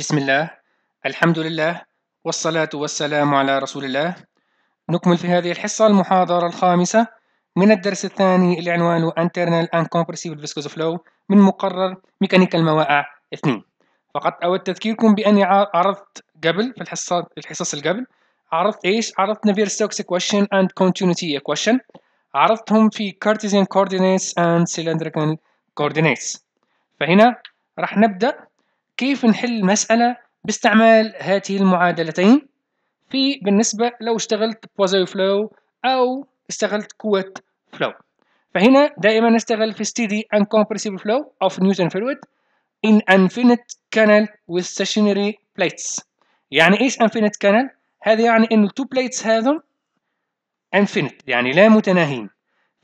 بسم الله الحمد لله والصلاة والسلام على رسول الله نكمل في هذه الحصة المحاضرة الخامسة من الدرس الثاني اللي عنوانه Internal and Compressible Viscous Flow من مقرر ميكانيكا المواقع 2 فقط أود تذكيركم بأني عرضت قبل في الحصة الحصص القبل عرضت إيش؟ عرضت Navier-Stokes Equation and Continuity Equation عرضتهم في Cartesian Coordinates and Cylindrical Coordinates فهنا راح نبدأ كيف نحل المسألة باستعمال هاته المعادلتين في بالنسبة لو اشتغلت بوزيو فلو أو استغلت قوة فلو فهنا دائما نستغل في steady and compressible flow of Newton fluid in infinite canal with stationary plates يعني ايش infinite canal؟ هذا يعني أن two plates هذم infinite يعني لا متناهين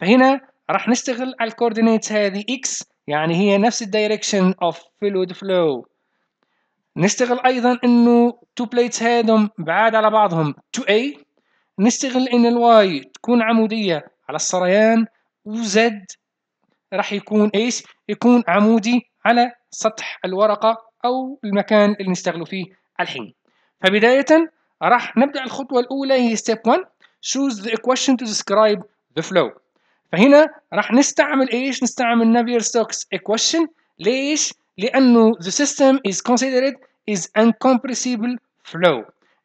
فهنا راح نستغل على coordinates هذه x يعني هي نفس الدايركشن of fluid flow نستغل ايضا انه تو بليتس هادم بعاد على بعضهم 2 a نستغل ان الواي تكون عموديه على السريان وزد راح يكون ايش يكون عمودي على سطح الورقه او المكان اللي نستغله فيه الحين فبدايه راح نبدا الخطوه الاولى هي ستيب 1 choose the equation to describe the flow فهنا راح نستعمل ايش نستعمل نافير ستوكس equation ليش لأنه the system is considered is uncompressible flow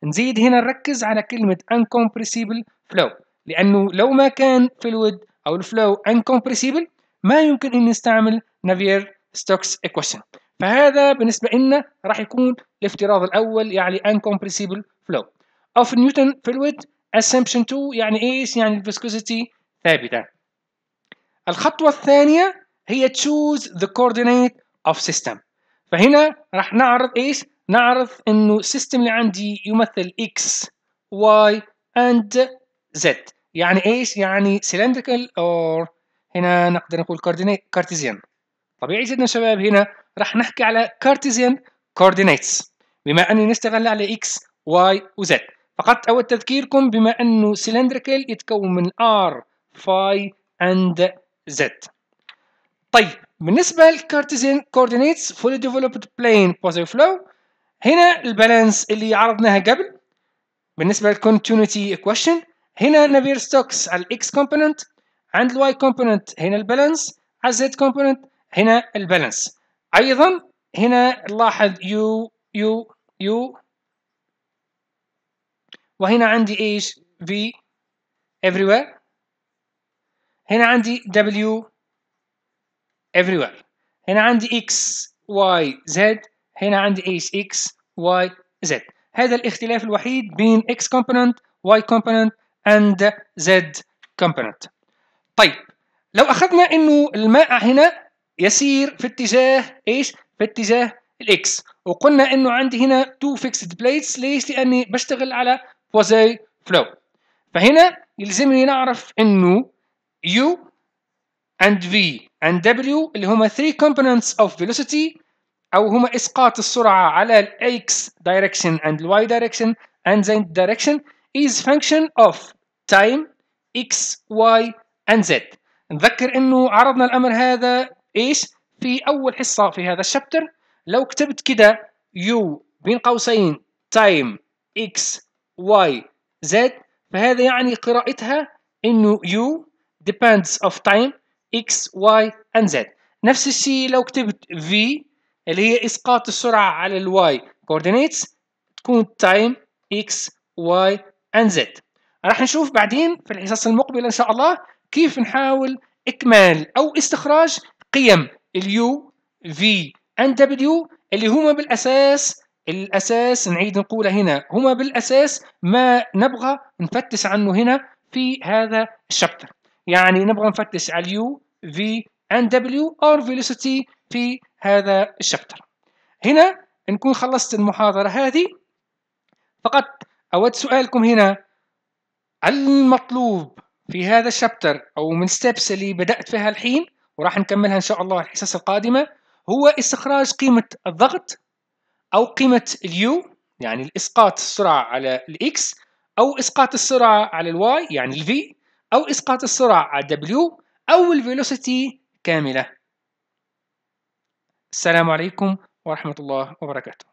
نزيد هنا نركز على كلمة uncompressible flow لأنه لو ما كان fluid أو flow uncompressible ما يمكن أن نستعمل نافير ستوكس equation فهذا بالنسبة لنا راح يكون الافتراض الأول يعني uncompressible flow of Newton fluid assumption 2 يعني ايش؟ يعني viscosity ثابتة الخطوة الثانية هي choose the coordinate of system فهنا راح نعرض ايش؟ نعرض انه system اللي عندي يمثل x y and z يعني ايش؟ يعني cylindrical or هنا نقدر نقول cartesian طبيعي جدا شباب هنا راح نحكي على cartesian coordinates بما اني نستغل على x y و z فقط اود تذكيركم بما انه cylindrical يتكون من r phi and z طيب بالنسبة للكارتيزين كوردينيتس فولي ديفلوبد بلين بوزيتيف فلو هنا البالانس اللي عرضناها قبل بالنسبة للكونتينيتي ايكويشن هنا نبير ستوكس على الاكس كومبوننت عند الواي كومبوننت هنا البالانس على الزد كومبوننت هنا البالانس ايضا هنا نلاحظ يو يو يو وهنا عندي ايش في everywhere هنا عندي W everywhere هنا عندي x y z هنا عندي ايش x y z هذا الاختلاف الوحيد بين x component y component and z component طيب لو اخذنا انه الماء هنا يسير في اتجاه ايش في اتجاه الاكس وقلنا انه عندي هنا تو فيكسد بليتس ليش لاني بشتغل على بوزي فلو فهنا يلزمني نعرف انه u and v and W اللي هما 3 components of velocity أو هما إسقاط السرعة على ال x direction and y direction and z direction is function of time x y and z نذكر انه عرضنا الامر هذا ايش في اول حصه في هذا الشابتر لو كتبت كده U بين قوسين time X, Y, Z فهذا يعني قراءتها انه U depends of time X, Y and Z نفس الشيء لو كتبت V اللي هي إسقاط السرعة على ال Y coordinates تكون time X, Y and Z راح نشوف بعدين في الحصص المقبلة إن شاء الله كيف نحاول إكمال أو استخراج قيم اليو V and W اللي هما بالأساس الأساس نعيد نقولها هنا هما بالأساس ما نبغى نفتش عنه هنا في هذا الشابتر يعني نبغى نفتش على اليو في and دبليو اور فيلوسيتي في هذا الشابتر هنا نكون خلصت المحاضرة هذه فقط أود سؤالكم هنا المطلوب في هذا الشابتر أو من ستيبس اللي بدأت فيها الحين وراح نكملها إن شاء الله الحصص القادمة هو استخراج قيمة الضغط أو قيمة اليو يعني الإسقاط السرعة على الإكس أو إسقاط السرعة على الواي يعني الفي أو إسقاط السرعة على W أو الفيلوسيتي كاملة السلام عليكم ورحمة الله وبركاته